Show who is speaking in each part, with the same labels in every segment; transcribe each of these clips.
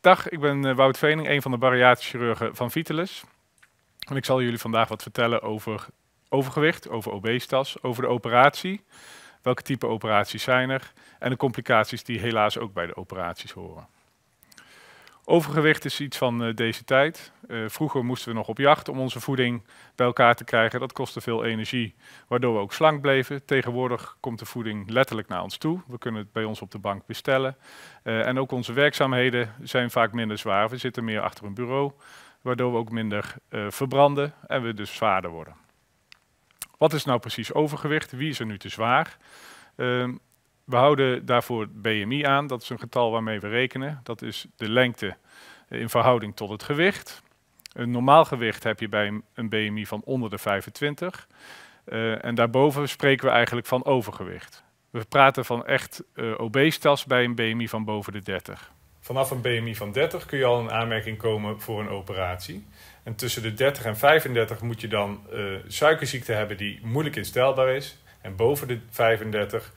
Speaker 1: Dag, ik ben eh, Wout Vening, een van de bariatische chirurgen van Vitalis. En ik zal jullie vandaag wat vertellen over overgewicht, over obesitas, over de operatie, welke type operaties zijn er en de complicaties die helaas ook bij de operaties horen. Overgewicht is iets van eh, deze tijd. Eh, vroeger moesten we nog op jacht om onze voeding bij elkaar te krijgen. Dat kostte veel energie, waardoor we ook slank bleven. Tegenwoordig komt de voeding letterlijk naar ons toe. We kunnen het bij ons op de bank bestellen. Eh, en ook onze werkzaamheden zijn vaak minder zwaar. We zitten meer achter een bureau, waardoor we ook minder verbranden en we dus zwaarder worden. Wat is nou precies overgewicht? Wie is er nu te zwaar? Ehm, we houden daarvoor BMI aan, dat is een getal waarmee we rekenen. Dat is de lengte eh, in verhouding tot het gewicht. Een normaal gewicht heb je bij een BMI van onder de 25. Eh, en daarboven spreken we eigenlijk van overgewicht. We praten van echt uh, obesitas bij een BMI van boven de 30. Vanaf een BMI van 30 kun je al in aanmerking komen voor een operatie. En tussen de 30 en 35 moet je dan suikerziekte hebben die moeilijk instelbaar is. En boven de 35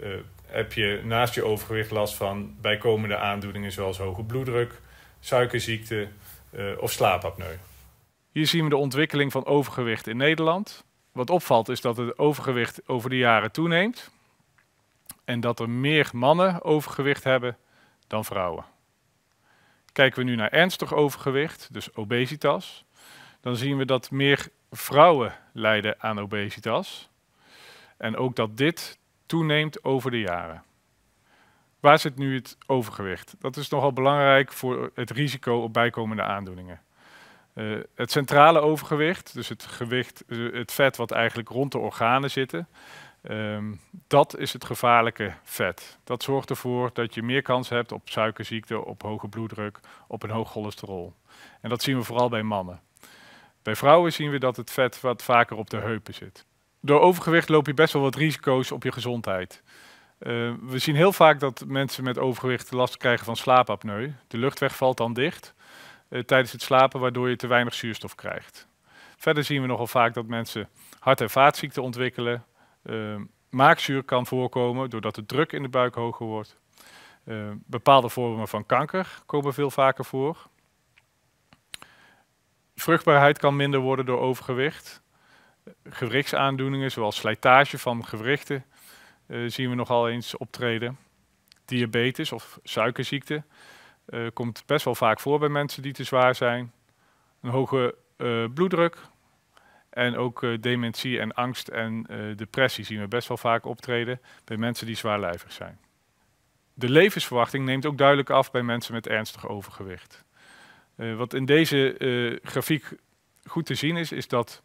Speaker 1: eh, heb je naast je overgewicht last van bijkomende aandoeningen zoals hoge bloeddruk, suikerziekte eh, of slaapapneu. Hier zien we de ontwikkeling van overgewicht in Nederland. Wat opvalt is dat het overgewicht over de jaren toeneemt en dat er meer mannen overgewicht hebben dan vrouwen. Kijken we nu naar ernstig overgewicht, dus obesitas, dan zien we dat meer vrouwen lijden aan obesitas. En ook dat dit toeneemt over de jaren. Waar zit nu het overgewicht? Dat is nogal belangrijk voor het risico op bijkomende aandoeningen. Eh, het centrale overgewicht, dus het, gewicht, eh, het vet wat eigenlijk rond de organen zitten, ehm, dat is het gevaarlijke vet. Dat zorgt ervoor dat je meer kans hebt op suikerziekte, op hoge bloeddruk, op een hoog cholesterol. En dat zien we vooral bij mannen. Bij vrouwen zien we dat het vet wat vaker op de heupen zit door overgewicht loop je best wel wat risico's op je gezondheid. Eh, we zien heel vaak dat mensen met overgewicht last krijgen van slaapapneu. De luchtweg valt dan dicht eh, tijdens het slapen, waardoor je te weinig zuurstof krijgt. Verder zien we nogal vaak dat mensen hart- en vaatziekten ontwikkelen. Uh, maakzuur kan voorkomen doordat de druk in de buik hoger wordt. bepaalde vormen van kanker komen veel vaker voor. Vruchtbaarheid kan minder worden door overgewicht gewrichtsaandoeningen, zoals slijtage van gewrichten, eh, zien we nogal eens optreden. Diabetes of suikerziekte eh, komt best wel vaak voor bij mensen die te zwaar zijn. Een hoge eh, bloeddruk en ook dementie en angst en depressie zien we best wel vaak optreden bij mensen die zwaarlijvig zijn. De levensverwachting neemt ook duidelijk af bij mensen met ernstig overgewicht. wat in deze grafiek goed te zien is, is dat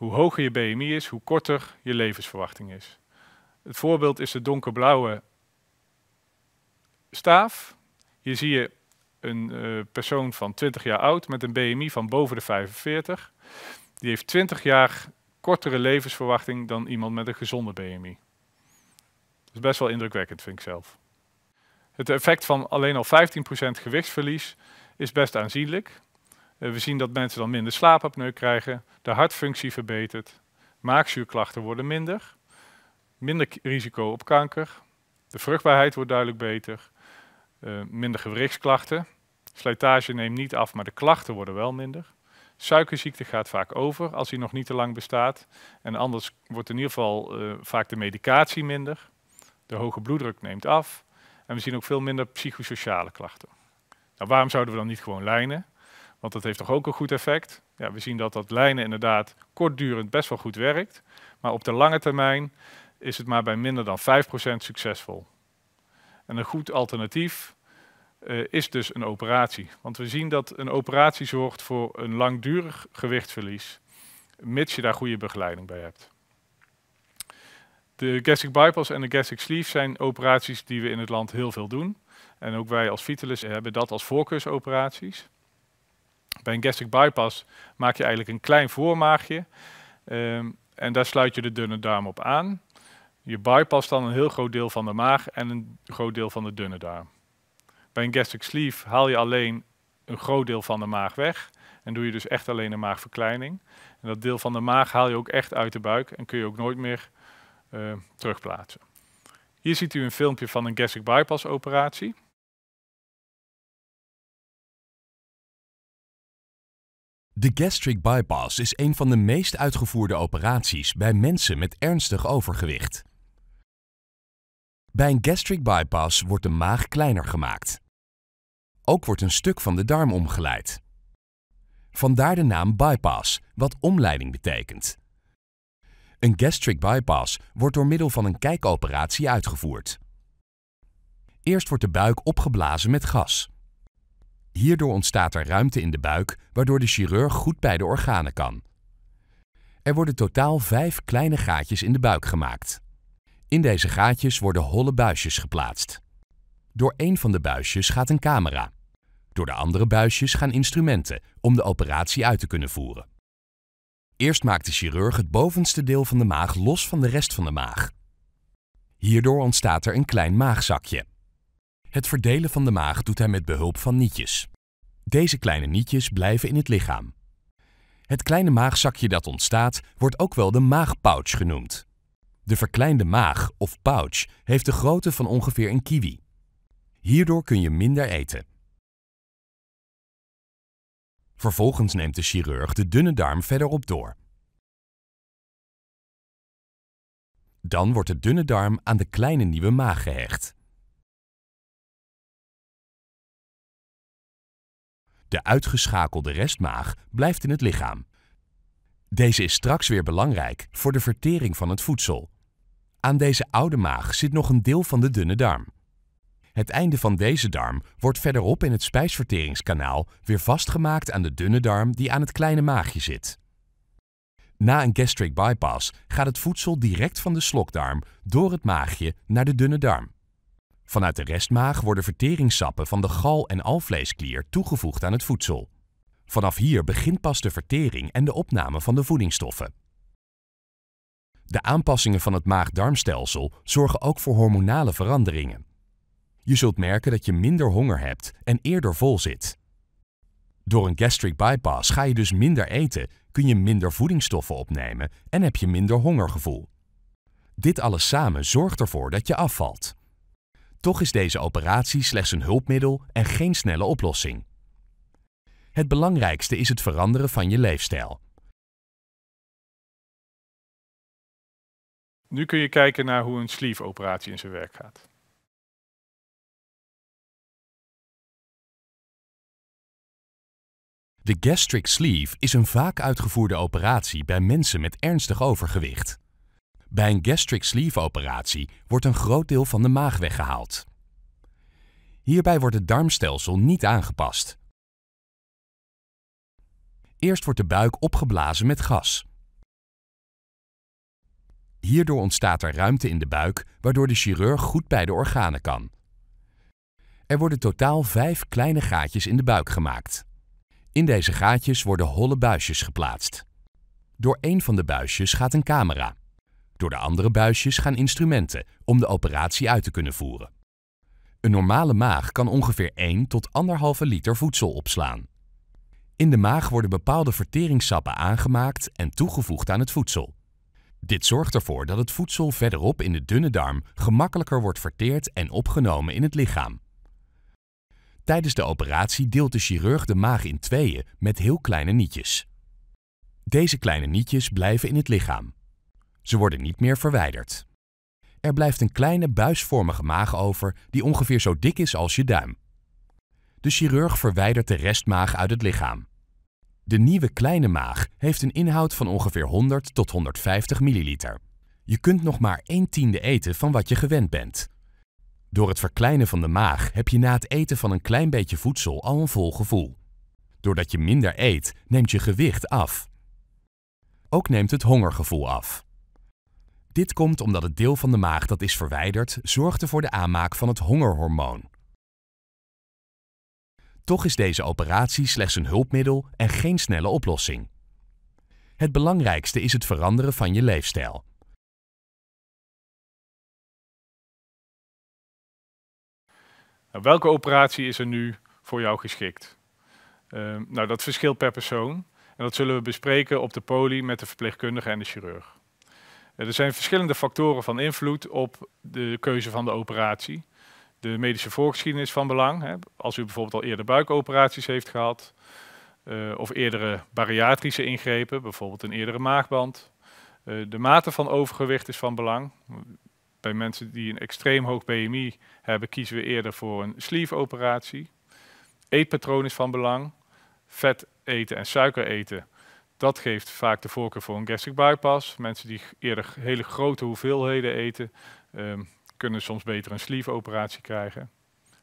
Speaker 1: hoe hoger je BMI is, hoe korter je levensverwachting is. Het voorbeeld is de donkerblauwe staaf. Hier zie je een eh, persoon van 20 jaar oud met een BMI van boven de 45. Die heeft 20 jaar kortere levensverwachting dan iemand met een gezonde BMI. Dat is best wel indrukwekkend, vind ik zelf. Het effect van alleen al 15% gewichtsverlies is best aanzienlijk. Eh, we zien dat mensen dan minder slaapapneu krijgen, de hartfunctie verbetert, maagzuurklachten worden minder, minder risico op kanker, de vruchtbaarheid wordt duidelijk beter, eh, minder gewrichtsklachten, slijtage neemt niet af, maar de klachten worden wel minder. Suikerziekte gaat vaak over als die nog niet te lang bestaat. En anders wordt in ieder geval eh, vaak de medicatie minder. De hoge bloeddruk neemt af. En we zien ook veel minder psychosociale klachten. Nou, waarom zouden we dan niet gewoon lijnen? Want dat heeft toch ook een goed effect? Ja, we zien dat dat lijnen inderdaad kortdurend best wel goed werkt. Maar op de lange termijn is het maar bij minder dan 5% succesvol. En een goed alternatief eh, is dus een operatie. Want we zien dat een operatie zorgt voor een langdurig gewichtsverlies, mits je daar goede begeleiding bij hebt. De gastric bypass en de gastric sleeve zijn operaties die we in het land heel veel doen. En ook wij als Vitalis hebben dat als voorkeursoperaties. Bij een gastric bypass maak je eigenlijk een klein voormaagje ehm, en daar sluit je de dunne darm op aan. Je bypass dan een heel groot deel van de maag en een groot deel van de dunne darm. Bij een gastric sleeve haal je alleen een groot deel van de maag weg en doe je dus echt alleen een maagverkleining. En dat deel van de maag haal je ook echt uit de buik en kun je ook nooit meer uh, terugplaatsen. Hier ziet u een filmpje van een gastric bypass operatie.
Speaker 2: De gastric bypass is een van de meest uitgevoerde operaties bij mensen met ernstig overgewicht. Bij een gastric bypass wordt de maag kleiner gemaakt. Ook wordt een stuk van de darm omgeleid. Vandaar de naam bypass, wat omleiding betekent. Een gastric bypass wordt door middel van een kijkoperatie uitgevoerd. Eerst wordt de buik opgeblazen met gas. Hierdoor ontstaat er ruimte in de buik, waardoor de chirurg goed bij de organen kan. Er worden totaal vijf kleine gaatjes in de buik gemaakt. In deze gaatjes worden holle buisjes geplaatst. Door een van de buisjes gaat een camera. Door de andere buisjes gaan instrumenten om de operatie uit te kunnen voeren. Eerst maakt de chirurg het bovenste deel van de maag los van de rest van de maag. Hierdoor ontstaat er een klein maagzakje. Het verdelen van de maag doet hij met behulp van nietjes. Deze kleine nietjes blijven in het lichaam. Het kleine maagzakje dat ontstaat wordt ook wel de maagpouch genoemd. De verkleinde maag of pouch heeft de grootte van ongeveer een kiwi. Hierdoor kun je minder eten. Vervolgens neemt de chirurg de dunne darm verderop door. Dan wordt de dunne darm aan de kleine nieuwe maag gehecht. De uitgeschakelde restmaag blijft in het lichaam. Deze is straks weer belangrijk voor de vertering van het voedsel. Aan deze oude maag zit nog een deel van de dunne darm. Het einde van deze darm wordt verderop in het spijsverteringskanaal weer vastgemaakt aan de dunne darm die aan het kleine maagje zit. Na een gastric bypass gaat het voedsel direct van de slokdarm door het maagje naar de dunne darm. Vanuit de restmaag worden verteringssappen van de gal- en alvleesklier toegevoegd aan het voedsel. Vanaf hier begint pas de vertering en de opname van de voedingsstoffen. De aanpassingen van het maag-darmstelsel zorgen ook voor hormonale veranderingen. Je zult merken dat je minder honger hebt en eerder vol zit. Door een gastric bypass ga je dus minder eten, kun je minder voedingsstoffen opnemen en heb je minder hongergevoel. Dit alles samen zorgt ervoor dat je afvalt. Toch is deze operatie slechts een hulpmiddel en geen snelle oplossing. Het belangrijkste is het veranderen van je leefstijl.
Speaker 1: Nu kun je kijken naar hoe een sleeve-operatie in zijn werk gaat.
Speaker 2: De gastric sleeve is een vaak uitgevoerde operatie bij mensen met ernstig overgewicht. Bij een gastric sleeve operatie wordt een groot deel van de maag weggehaald. Hierbij wordt het darmstelsel niet aangepast. Eerst wordt de buik opgeblazen met gas. Hierdoor ontstaat er ruimte in de buik, waardoor de chirurg goed bij de organen kan. Er worden totaal vijf kleine gaatjes in de buik gemaakt. In deze gaatjes worden holle buisjes geplaatst. Door een van de buisjes gaat een camera. Door de andere buisjes gaan instrumenten om de operatie uit te kunnen voeren. Een normale maag kan ongeveer 1 tot 1,5 liter voedsel opslaan. In de maag worden bepaalde verteringssappen aangemaakt en toegevoegd aan het voedsel. Dit zorgt ervoor dat het voedsel verderop in de dunne darm gemakkelijker wordt verteerd en opgenomen in het lichaam. Tijdens de operatie deelt de chirurg de maag in tweeën met heel kleine nietjes. Deze kleine nietjes blijven in het lichaam. Ze worden niet meer verwijderd. Er blijft een kleine buisvormige maag over die ongeveer zo dik is als je duim. De chirurg verwijdert de restmaag uit het lichaam. De nieuwe kleine maag heeft een inhoud van ongeveer 100 tot 150 milliliter. Je kunt nog maar 1 tiende eten van wat je gewend bent. Door het verkleinen van de maag heb je na het eten van een klein beetje voedsel al een vol gevoel. Doordat je minder eet, neemt je gewicht af. Ook neemt het hongergevoel af. Dit komt omdat het deel van de maag dat is verwijderd zorgde voor de aanmaak van het hongerhormoon. Toch is deze operatie slechts een hulpmiddel en geen snelle oplossing. Het belangrijkste is het veranderen van je
Speaker 1: leefstijl. Nou, welke operatie is er nu voor jou geschikt? Ehm, nou, dat verschilt per persoon. En dat zullen we bespreken op de poli met de verpleegkundige en de chirurg. Eh, er zijn verschillende factoren van invloed op de keuze van de operatie. De medische voorgeschiedenis is van belang. Hè. Als u bijvoorbeeld al eerder buikoperaties heeft gehad, eh, of eerdere bariatrische ingrepen, bijvoorbeeld een eerdere maagband. Eh, de mate van overgewicht is van belang. Bij mensen die een extreem hoog BMI hebben, kiezen we eerder voor een sleeve-operatie. Eetpatroon is van belang. Vet eten en suiker eten dat geeft vaak de voorkeur voor een gastric bypass. Mensen die eerder hele grote hoeveelheden eten, ehm, kunnen soms beter een sleeve-operatie krijgen.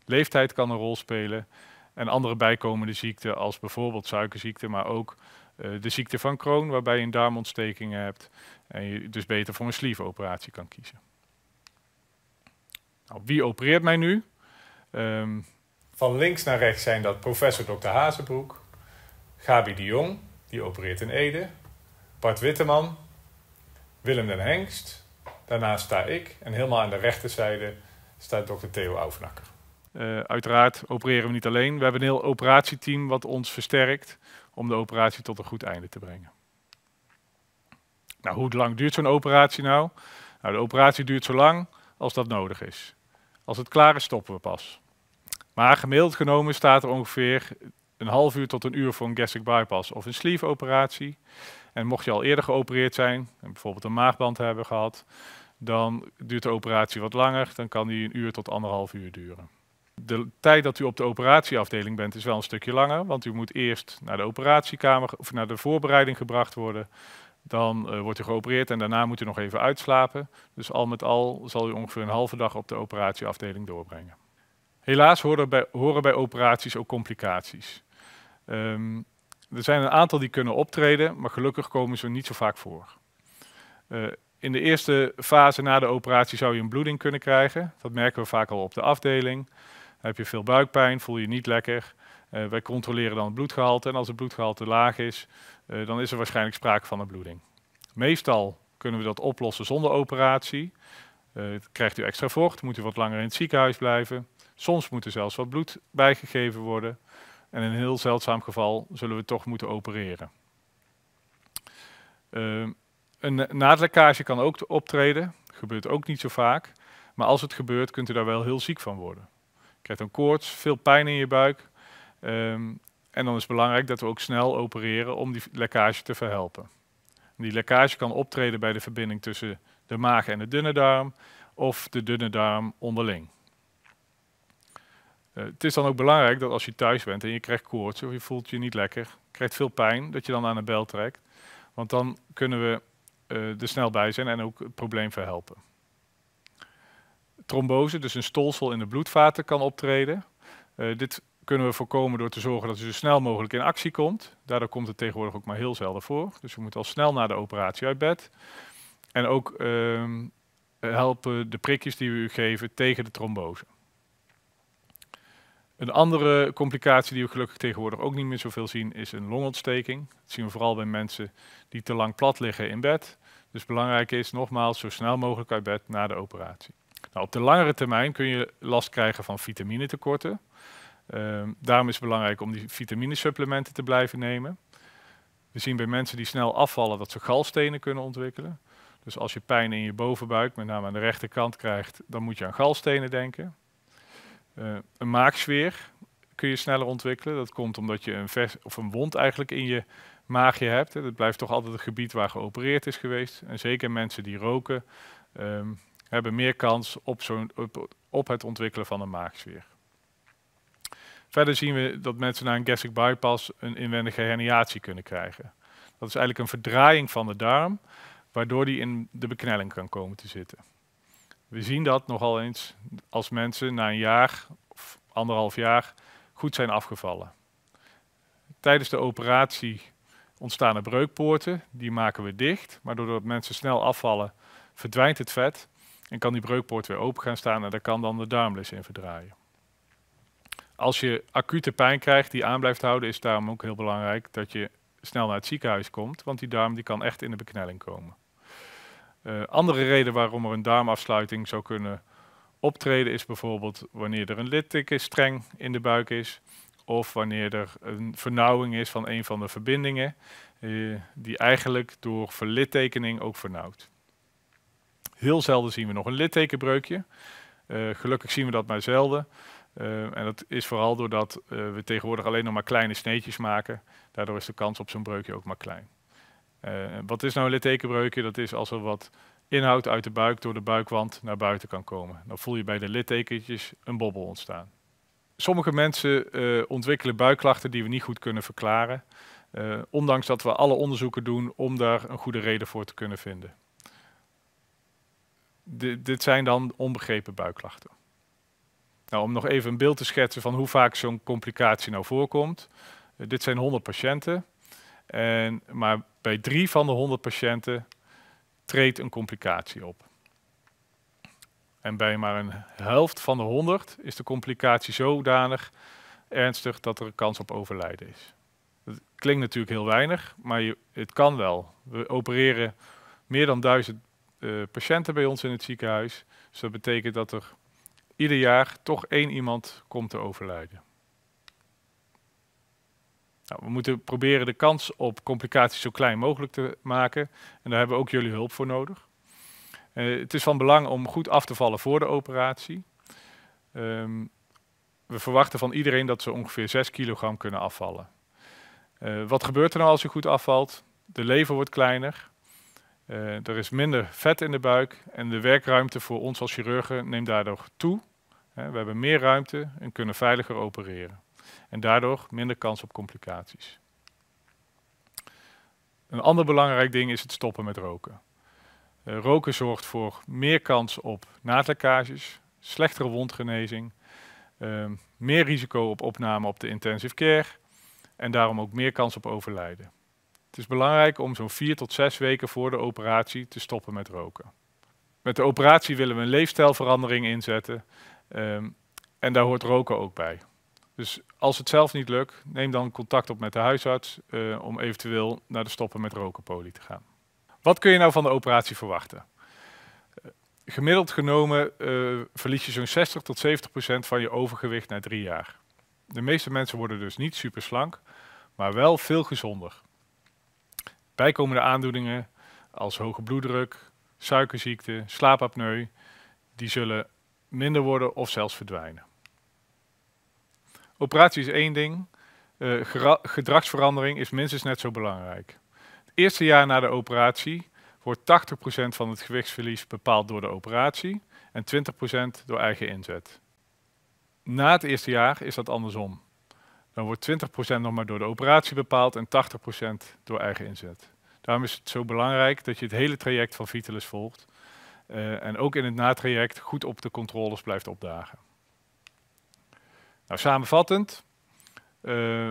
Speaker 1: Leeftijd kan een rol spelen. En andere bijkomende ziekten, als bijvoorbeeld suikerziekte, maar ook eh, de ziekte van Crohn, waarbij je een darmontstekingen hebt. En je dus beter voor een sleeve-operatie kan kiezen. Nou, wie opereert mij nu? Ehm, van links naar rechts zijn dat professor Dr. Hazenbroek, Gabi de Jong, die opereert in Ede. Bart Witteman, Willem den Hengst. Daarnaast sta ik en helemaal aan de rechterzijde staat dokter Theo Ouvenakker. Eh, uiteraard opereren we niet alleen. We hebben een heel operatieteam wat ons versterkt om de operatie tot een goed einde te brengen. Nou, hoe lang duurt zo'n operatie nou? nou? De operatie duurt zo lang als dat nodig is. Als het klaar is, stoppen we pas. Maar gemiddeld genomen staat er ongeveer een half uur tot een uur voor een gastric bypass of een sleeve operatie. En mocht je al eerder geopereerd zijn, en bijvoorbeeld een maagband hebben gehad, dan duurt de operatie wat langer. Dan kan die een uur tot anderhalf uur duren. De tijd dat u op de operatieafdeling bent is wel een stukje langer, want u moet eerst naar de operatiekamer of naar de voorbereiding gebracht worden. Dan eh, wordt u geopereerd en daarna moet u nog even uitslapen. Dus al met al zal u ongeveer een halve dag op de operatieafdeling doorbrengen. Helaas horen horen bij operaties ook complicaties. Ehm, er zijn een aantal die kunnen optreden, maar gelukkig komen ze niet zo vaak voor. Eh, in de eerste fase na de operatie zou je een bloeding kunnen krijgen. Dat merken we vaak al op de afdeling. heb je veel buikpijn, voel je, je niet lekker. Eh, wij controleren dan het bloedgehalte en als het bloedgehalte laag is, eh, dan is er waarschijnlijk sprake van een bloeding. Meestal kunnen we dat oplossen zonder operatie. krijgt u extra vocht, moet u wat langer in het ziekenhuis blijven. Soms moet er zelfs wat bloed bijgegeven worden. En in een heel zeldzaam geval zullen we toch moeten opereren. Eh, een naadlekkage kan ook optreden, gebeurt ook niet zo vaak. Maar als het gebeurt, kunt u daar wel heel ziek van worden. Je krijgt een koorts, veel pijn in je buik. Ehm, en dan is het belangrijk dat we ook snel opereren om die lekkage te verhelpen. die lekkage kan optreden bij de verbinding tussen de maag en de dunne darm of de dunne darm onderling. Eh, het is dan ook belangrijk dat als je thuis bent en je krijgt koorts of je voelt je niet lekker, krijgt veel pijn, dat je dan aan de bel trekt. Want dan kunnen we eh, er snel bij zijn en ook het probleem verhelpen. Trombose, dus een stolsel in de bloedvaten, kan optreden. Eh, dit kunnen we voorkomen door te zorgen dat u zo snel mogelijk in actie komt. Daardoor komt het tegenwoordig ook maar heel zelden voor. Dus we moeten al snel na de operatie uit bed. En ook ehm, helpen de prikjes die we u geven tegen de trombose. Een andere complicatie die we gelukkig tegenwoordig ook niet meer zoveel zien, is een longontsteking. Dat zien we vooral bij mensen die te lang plat liggen in bed. Dus belangrijk is nogmaals zo snel mogelijk uit bed na de operatie. Nou, op de langere termijn kun je last krijgen van vitaminetekorten. Um, daarom is het belangrijk om die vitaminesupplementen te blijven nemen. We zien bij mensen die snel afvallen dat ze galstenen kunnen ontwikkelen. Dus als je pijn in je bovenbuik, met name aan de rechterkant, krijgt, dan moet je aan galstenen denken. Eh, een maagsfeer kun je sneller ontwikkelen. Dat komt omdat je een, of een wond eigenlijk in je maagje hebt. Dat blijft toch altijd het gebied waar geopereerd is geweest. En zeker mensen die roken ehm, hebben meer kans op, zo'n op, op het ontwikkelen van een maagsfeer. Verder zien we dat mensen na een gastric bypass een inwendige herniatie kunnen krijgen. Dat is eigenlijk een verdraaiing van de darm, waardoor die in de beknelling kan komen te zitten. We zien dat nogal eens als mensen na een jaar of anderhalf jaar goed zijn afgevallen. Tijdens de operatie ontstaan er breukpoorten, die maken we dicht. Maar doordat mensen snel afvallen, verdwijnt het vet en kan die breukpoort weer open gaan staan en daar kan dan de darmlis in verdraaien. Als je acute pijn krijgt die aan blijft houden, is het daarom ook heel belangrijk dat je snel naar het ziekenhuis komt, want die darm die kan echt in de beknelling komen. Eh, andere reden waarom er een darmafsluiting zou kunnen optreden is bijvoorbeeld wanneer er een littekenstreng in de buik is. Of wanneer er een vernauwing is van een van de verbindingen, eh, die eigenlijk door verlittekening ook vernauwt. Heel zelden zien we nog een littekenbreukje. Eh, gelukkig zien we dat maar zelden. en dat is vooral doordat we tegenwoordig alleen nog maar kleine sneetjes maken. Daardoor is de kans op zo'n breukje ook maar klein. Eh, wat is nou een littekenbreukje? Dat is als er wat inhoud uit de buik door de buikwand naar buiten kan komen. Dan voel je bij de littekentjes een bobbel ontstaan. Sommige mensen eh, ontwikkelen buikklachten die we niet goed kunnen verklaren, eh, ondanks dat we alle onderzoeken doen om daar een goede reden voor te kunnen vinden. dit zijn dan onbegrepen buikklachten. Nou, om nog even een beeld te schetsen van hoe vaak zo'n complicatie nou voorkomt. dit zijn 100 patiënten. En, maar bij drie van de 100 patiënten treedt een complicatie op. En bij maar een helft van de 100 is de complicatie zodanig ernstig dat er een kans op overlijden is. Dat klinkt natuurlijk heel weinig, maar het kan wel. We opereren meer dan 1000 eh, patiënten bij ons in het ziekenhuis. Dus dat betekent dat er ieder jaar toch één iemand komt te overlijden. Nou, we moeten proberen de kans op complicaties zo klein mogelijk te maken. En daar hebben we ook jullie hulp voor nodig. Eh, het is van belang om goed af te vallen voor de operatie. Ehm, we verwachten van iedereen dat ze ongeveer 6 kilogram kunnen afvallen. Eh, wat gebeurt er nou als je goed afvalt? De lever wordt kleiner, eh, er is minder vet in de buik en de werkruimte voor ons als chirurgen neemt daardoor toe. we hebben meer ruimte en kunnen veiliger opereren en daardoor minder kans op complicaties. Een ander belangrijk ding is het stoppen met roken. Eh, roken zorgt voor meer kans op naadlekkages, slechtere wondgenezing, ehm, meer risico op opname op de intensive care en daarom ook meer kans op overlijden. Het is belangrijk om zo'n vier tot zes weken voor de operatie te stoppen met roken. Met de operatie willen we een leefstijlverandering inzetten ehm, en daar hoort roken ook bij. Dus als het zelf niet lukt, neem dan contact op met de huisarts eh, om eventueel naar de stoppen met rokenpolie te gaan. Wat kun je nou van de operatie verwachten? Eh, gemiddeld genomen eh, verlies je zo'n 60 tot 70 procent van je overgewicht na drie jaar. De meeste mensen worden dus niet superslank, maar wel veel gezonder. Bijkomende aandoeningen als hoge bloeddruk, suikerziekte, slaapapneu, die zullen minder worden of zelfs verdwijnen. Operatie is één ding, eh, gedragsverandering is minstens net zo belangrijk. Het eerste jaar na de operatie wordt 80% van het gewichtsverlies bepaald door de operatie en 20% door eigen inzet. Na het eerste jaar is dat andersom. Dan wordt 20% nog maar door de operatie bepaald en 80% door eigen inzet. Daarom is het zo belangrijk dat je het hele traject van Vitalis volgt eh, en ook in het natraject goed op de controles blijft opdagen. Nou, samenvattend, uh,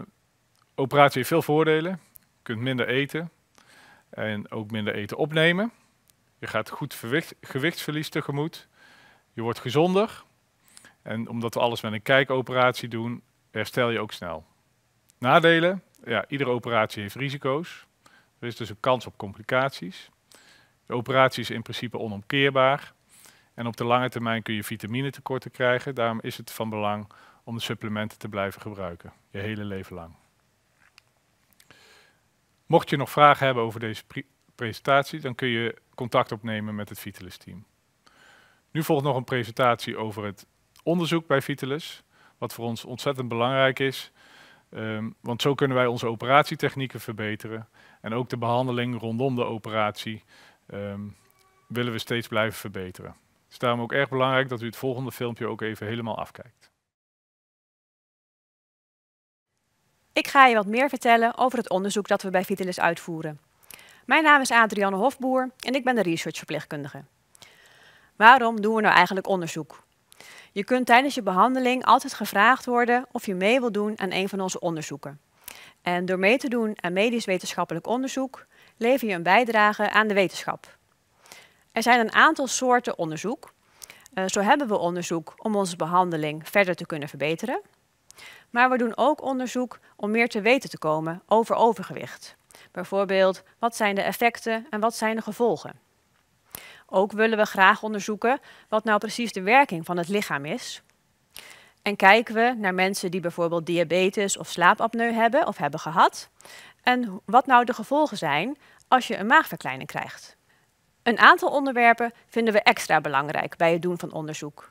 Speaker 1: operatie heeft veel voordelen. Je kunt minder eten en ook minder eten opnemen. Je gaat goed gewichtsverlies tegemoet. Je wordt gezonder. En omdat we alles met een kijkoperatie doen, herstel je ook snel. Nadelen, ja, iedere operatie heeft risico's. Er is dus een kans op complicaties. De operatie is in principe onomkeerbaar. En op de lange termijn kun je vitamine tekorten krijgen. Daarom is het van belang om de supplementen te blijven gebruiken, je hele leven lang. Mocht je nog vragen hebben over deze presentatie, dan kun je contact opnemen met het Vitalis team. Nu volgt nog een presentatie over het onderzoek bij Vitalis, wat voor ons ontzettend belangrijk is. Ehm, want zo kunnen wij onze operatietechnieken verbeteren en ook de behandeling rondom de operatie ehm, willen we steeds blijven verbeteren. Het is daarom ook erg belangrijk dat u het volgende filmpje ook even helemaal afkijkt.
Speaker 3: Ik ga je wat meer vertellen over het onderzoek dat we bij Vitalis uitvoeren. Mijn naam is Adrianne Hofboer en ik ben de researchverpleegkundige. Waarom doen we nou eigenlijk onderzoek? Je kunt tijdens je behandeling altijd gevraagd worden of je mee wilt doen aan een van onze onderzoeken. En door mee te doen aan medisch wetenschappelijk onderzoek lever je een bijdrage aan de wetenschap. Er zijn een aantal soorten onderzoek. Eh, zo hebben we onderzoek om onze behandeling verder te kunnen verbeteren. Maar we doen ook onderzoek om meer te weten te komen over overgewicht. Bijvoorbeeld, wat zijn de effecten en wat zijn de gevolgen? Ook willen we graag onderzoeken wat nou precies de werking van het lichaam is. En kijken we naar mensen die bijvoorbeeld diabetes of slaapapneu hebben of hebben gehad. En wat nou de gevolgen zijn als je een maagverkleining krijgt. Een aantal onderwerpen vinden we extra belangrijk bij het doen van onderzoek.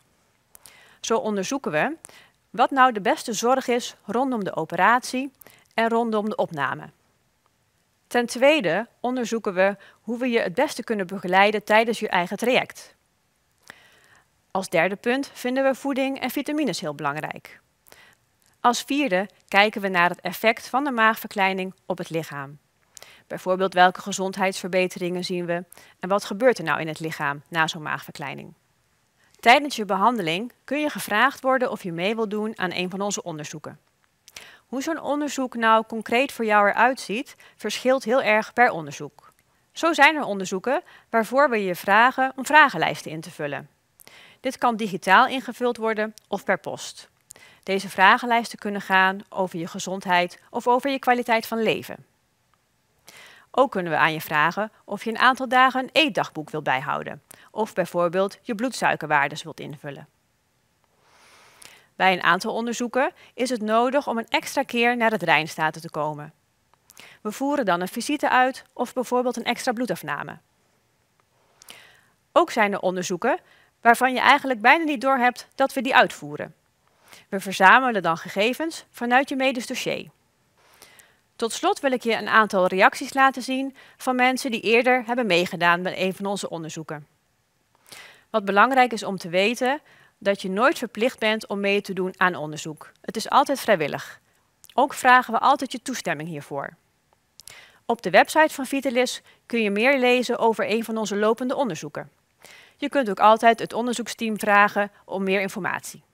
Speaker 3: Zo onderzoeken we wat nou de beste zorg is rondom de operatie en rondom de opname. Ten tweede onderzoeken we hoe we je het beste kunnen begeleiden tijdens je eigen traject. Als derde punt vinden we voeding en vitamines heel belangrijk. Als vierde kijken we naar het effect van de maagverkleining op het lichaam. Bijvoorbeeld welke gezondheidsverbeteringen zien we en wat gebeurt er nou in het lichaam na zo'n maagverkleining. Tijdens je behandeling kun je gevraagd worden of je mee wil doen aan een van onze onderzoeken. Hoe zo'n onderzoek nou concreet voor jou eruit ziet, verschilt heel erg per onderzoek. Zo zijn er onderzoeken waarvoor we je vragen om vragenlijsten in te vullen. Dit kan digitaal ingevuld worden of per post. Deze vragenlijsten kunnen gaan over je gezondheid of over je kwaliteit van leven. Ook kunnen we aan je vragen of je een aantal dagen een eetdagboek wilt bijhouden of bijvoorbeeld je bloedsuikerwaardes wilt invullen. Bij een aantal onderzoeken is het nodig om een extra keer naar het Rijnstaten te komen. We voeren dan een visite uit of bijvoorbeeld een extra bloedafname. Ook zijn er onderzoeken waarvan je eigenlijk bijna niet doorhebt dat we die uitvoeren. We verzamelen dan gegevens vanuit je medisch dossier. Tot slot wil ik je een aantal reacties laten zien van mensen die eerder hebben meegedaan bij een van onze onderzoeken. Wat belangrijk is om te weten, dat je nooit verplicht bent om mee te doen aan onderzoek. Het is altijd vrijwillig. Ook vragen we altijd je toestemming hiervoor. Op de website van Vitalis kun je meer lezen over een van onze lopende onderzoeken. Je kunt ook altijd het onderzoeksteam vragen om meer informatie.